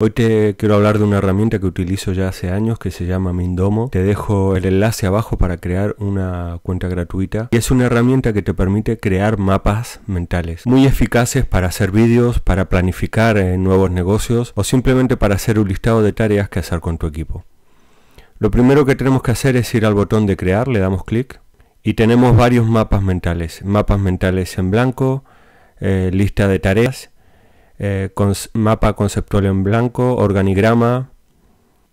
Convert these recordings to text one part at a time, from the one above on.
Hoy te quiero hablar de una herramienta que utilizo ya hace años que se llama Mindomo. Te dejo el enlace abajo para crear una cuenta gratuita. Y es una herramienta que te permite crear mapas mentales muy eficaces para hacer vídeos, para planificar eh, nuevos negocios o simplemente para hacer un listado de tareas que hacer con tu equipo. Lo primero que tenemos que hacer es ir al botón de crear, le damos clic y tenemos varios mapas mentales. Mapas mentales en blanco, eh, lista de tareas eh, con, mapa conceptual en blanco, organigrama,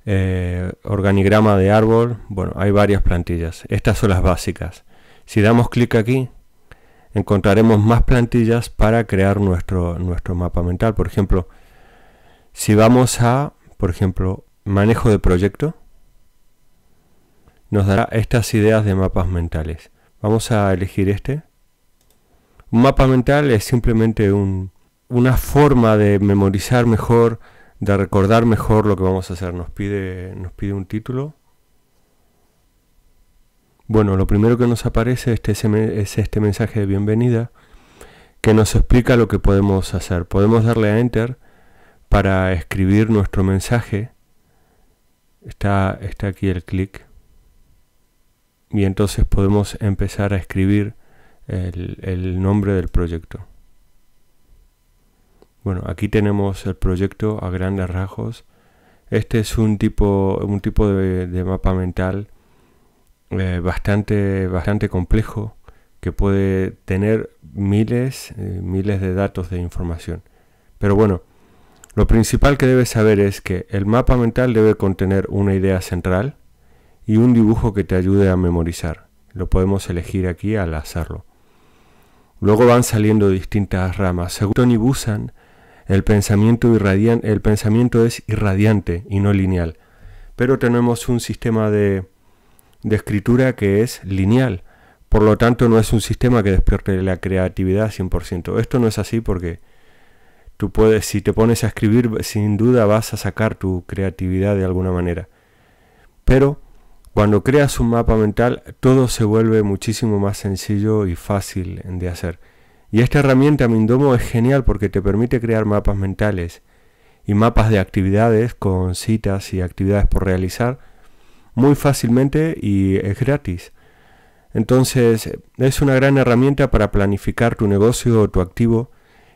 eh, organigrama de árbol, bueno, hay varias plantillas, estas son las básicas. Si damos clic aquí, encontraremos más plantillas para crear nuestro, nuestro mapa mental. Por ejemplo, si vamos a, por ejemplo, manejo de proyecto, nos dará estas ideas de mapas mentales. Vamos a elegir este. Un mapa mental es simplemente un, una forma de memorizar mejor, de recordar mejor lo que vamos a hacer. Nos pide, nos pide un título. Bueno, lo primero que nos aparece este, es este mensaje de bienvenida que nos explica lo que podemos hacer. Podemos darle a Enter para escribir nuestro mensaje. Está, está aquí el clic. Y entonces podemos empezar a escribir el nombre del proyecto. Bueno, aquí tenemos el proyecto a grandes rasgos. Este es un tipo, un tipo de, mapa mental eh, bastante, bastante complejo que puede tener miles, eh, miles de datos de información. Pero bueno, lo principal que debes saber es que el mapa mental debe contener una idea central y un dibujo que te ayude a memorizar. Lo podemos elegir aquí al hacerlo. Luego van saliendo distintas ramas. Según Tony Busan, el pensamiento, el pensamiento es irradiante y no lineal. Pero tenemos un sistema de, de escritura que es lineal. Por lo tanto, no es un sistema que despierte la creatividad 100%. Esto no es así porque tú puedes, si te pones a escribir, sin duda vas a sacar tu creatividad de alguna manera. Pero cuando creas un mapa mental, todo se vuelve muchísimo más sencillo y fácil de hacer. Y esta herramienta Mindomo es genial porque te permite crear mapas mentales y mapas de actividades con citas y actividades por realizar muy fácilmente y es gratis. Entonces es una gran herramienta para planificar tu negocio o tu activo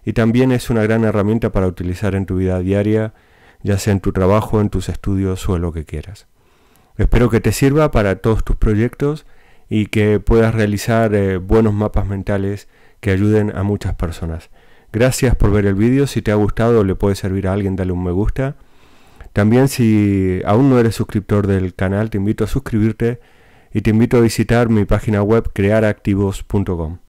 y también es una gran herramienta para utilizar en tu vida diaria, ya sea en tu trabajo, en tus estudios o en lo que quieras. Espero que te sirva para todos tus proyectos y que puedas realizar eh, buenos mapas mentales que ayuden a muchas personas. Gracias por ver el vídeo, si te ha gustado le puede servir a alguien dale un me gusta. También si aún no eres suscriptor del canal te invito a suscribirte y te invito a visitar mi página web crearactivos.com.